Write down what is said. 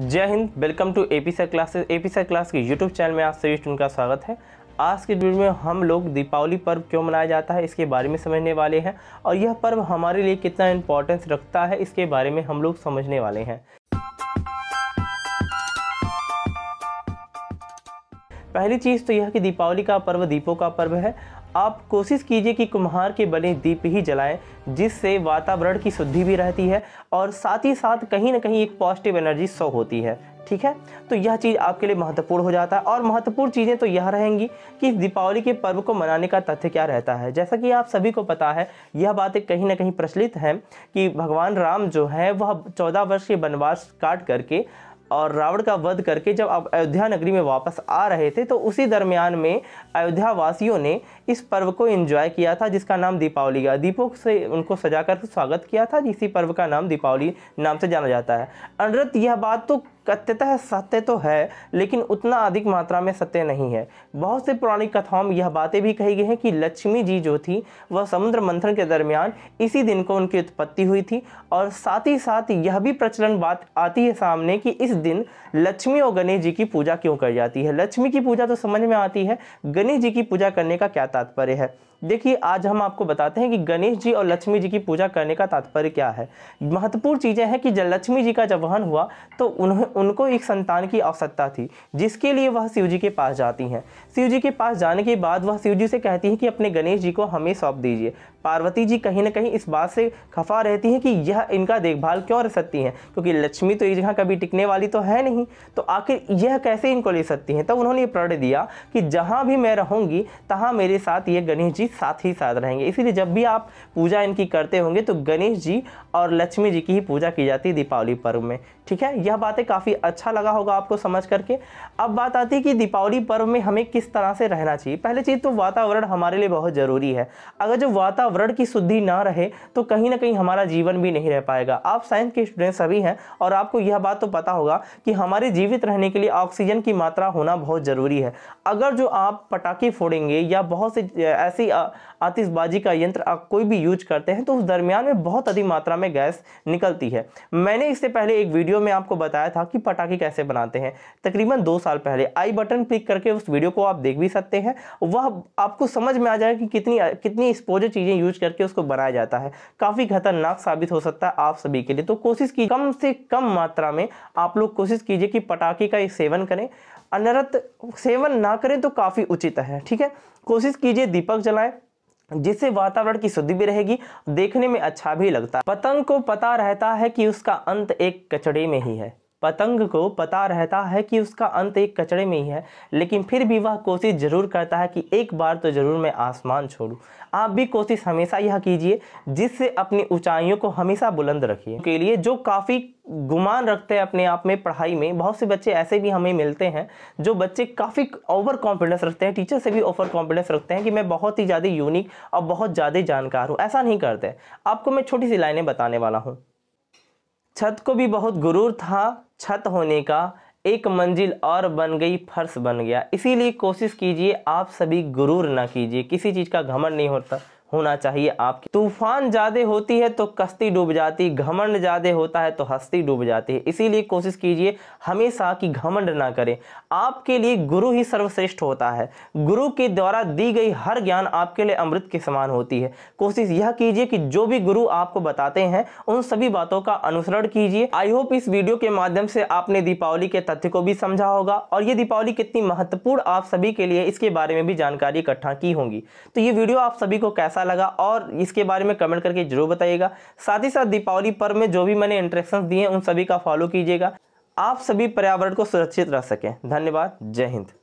जय Hind welcome to A P sir classes A P sir class के YouTube channel में आप सभी स्टूडेंट का स्वागत है आज के वीडियो में हम लोग दीपावली पर्व क्यों मनाया जाता है इसके बारे में समझने वाले हैं और यह पर्व हमारे लिए कितना इम्पोर्टेंस रखता है इसके बारे में हम लोग समझने वाले हैं पहली चीज़ तो यह कि दीपावली का पर्व दीपों का पर्व है आप कोशिश कीजिए कि कुम्हार के बने दीप ही जलाएं जिससे वातावरण की शुद्धि भी रहती है और साथ ही साथ कहीं ना कहीं एक पॉजिटिव एनर्जी सो होती है ठीक है तो यह चीज़ आपके लिए महत्वपूर्ण हो जाता है और महत्वपूर्ण चीज़ें तो यह रहेंगी कि दीपावली के पर्व को मनाने का तथ्य क्या रहता है जैसा कि आप सभी को पता है यह बातें कहीं ना कहीं प्रचलित हैं कि भगवान राम जो है वह चौदह वर्ष के वनवास काट करके और रावण का वध करके जब आप अयोध्या नगरी में वापस आ रहे थे तो उसी दरमियान में अयोध्या वासियों ने इस पर्व को एंजॉय किया था जिसका नाम दीपावली का दीपों से उनको सजाकर स्वागत किया था इसी पर्व का नाम दीपावली नाम से जाना जाता है अनरत यह बात तो कथ्यतः सत्य तो है लेकिन उतना अधिक मात्रा में सत्य नहीं है बहुत से पौराणिक कथाओं में यह बातें भी कही गई हैं कि लक्ष्मी जी जो थी वह समुद्र मंथन के दरमियान इसी दिन को उनकी उत्पत्ति हुई थी और साथ ही साथ यह भी प्रचलन बात आती है सामने कि इस दिन लक्ष्मी और गणेश जी की पूजा क्यों कर जाती है लक्ष्मी की पूजा तो समझ में आती है गणेश जी की पूजा करने का क्या तात्पर्य है देखिए आज हम आपको बताते हैं कि गणेश जी और लक्ष्मी जी की पूजा करने का तात्पर्य क्या है महत्वपूर्ण चीज़ें हैं कि जब लक्ष्मी जी का जब वहन हुआ तो उन्हें उनको एक संतान की आवश्यकता थी जिसके लिए वह शिव जी के पास जाती हैं शिव जी के पास जाने के बाद वह शिव जी से कहती है कि अपने गणेश जी को हमें सौंप दीजिए पार्वती जी कहीं ना कहीं इस बात से खफा रहती हैं कि यह इनका देखभाल क्यों रह सकती हैं क्योंकि लक्ष्मी तो जगह कभी टिकने वाली तो है नहीं तो आखिर यह कैसे इनको ले सकती हैं तब तो उन्होंने प्रण दिया कि जहाँ भी मैं रहूँगी तहाँ मेरे साथ ये गणेश जी साथ ही साथ रहेंगे इसीलिए जब भी आप पूजा इनकी करते होंगे तो गणेश जी और लक्ष्मी जी की ही पूजा की जाती है दीपावली पर्व में ठीक है यह बातें काफ़ी काफ़ी अच्छा लगा होगा आपको समझ करके अब बात आती है कि दीपावली पर्व में हमें किस तरह से रहना चाहिए पहले चीज़ तो वातावरण हमारे लिए बहुत ज़रूरी है अगर जो वातावरण की शुद्धि ना रहे तो कहीं ना कहीं हमारा जीवन भी नहीं रह पाएगा आप साइंस के स्टूडेंट सभी हैं और आपको यह बात तो पता होगा कि हमारे जीवित रहने के लिए ऑक्सीजन की मात्रा होना बहुत ज़रूरी है अगर जो आप पटाखे फोड़ेंगे या बहुत से ऐसी आतिशबाजी का यंत्र कोई भी यूज करते हैं तो उस दरमियान में बहुत अधिक मात्रा में गैस निकलती है मैंने इससे पहले एक वीडियो में आपको बताया था कि पटाखे कैसे बनाते हैं तकरीबन दो साल पहले आई बटन क्लिक करके उस वीडियो को आप देख भी सकते हैं वह आपको समझ में आ जाएगा कि कितनी कितनी एक्सपोजर चीज़ें यूज करके उसको बनाया जाता है काफ़ी खतरनाक साबित हो सकता है आप सभी के लिए तो कोशिश की कम से कम मात्रा में आप लोग कोशिश कीजिए कि पटाखे का सेवन करें अनरत सेवन ना करें तो काफ़ी उचित है ठीक है कोशिश कीजिए दीपक जलाएं जिससे वातावरण की शुद्धि भी रहेगी देखने में अच्छा भी लगता है पतंग को पता रहता है कि उसका अंत एक कचड़े में ही है पतंग को पता रहता है कि उसका अंत एक कचड़े में ही है लेकिन फिर भी वह कोशिश ज़रूर करता है कि एक बार तो ज़रूर मैं आसमान छोड़ूँ आप भी कोशिश हमेशा यह कीजिए जिससे अपनी ऊंचाइयों को हमेशा बुलंद रखिए के लिए जो काफ़ी गुमान रखते हैं अपने आप में पढ़ाई में बहुत से बच्चे ऐसे भी हमें मिलते हैं जो बच्चे काफ़ी ओवर कॉन्फिडेंस रखते हैं टीचर से भी ओवर कॉन्फिडेंस रखते हैं कि मैं बहुत ही ज़्यादा यूनिक और बहुत ज़्यादा जानकार हूँ ऐसा नहीं करते आपको मैं छोटी सी लाइनें बताने वाला हूँ छत को भी बहुत गुरूर था छत होने का एक मंजिल और बन गई फर्श बन गया इसीलिए कोशिश कीजिए आप सभी गुरूर ना कीजिए किसी चीज़ का घमंड नहीं होता होना चाहिए आपकी तूफान ज़्यादा होती है तो कश्ती डूब जाती घमंड ज़्यादा होता है तो हस्ती डूब जाती है इसीलिए कोशिश कीजिए हमेशा कि घमंड ना करें आपके लिए गुरु ही सर्वश्रेष्ठ होता है गुरु के द्वारा दी गई हर ज्ञान आपके लिए अमृत के समान होती है कोशिश यह कीजिए कि जो भी गुरु आपको बताते हैं उन सभी बातों का अनुसरण कीजिए आई होप इस वीडियो के माध्यम से आपने दीपावली के तथ्य को भी समझा होगा और ये दीपावली कितनी महत्वपूर्ण आप सभी के लिए इसके बारे में भी जानकारी इकट्ठा की होगी तो ये वीडियो आप सभी को कैसा कैसा लगा और इसके बारे में कमेंट करके जरूर बताइएगा साथ ही साथ दीपावली पर्व में जो भी मैंने इंट्रेक्शन दिए हैं उन सभी का फॉलो कीजिएगा आप सभी पर्यावरण को सुरक्षित रह सकें धन्यवाद जय हिंद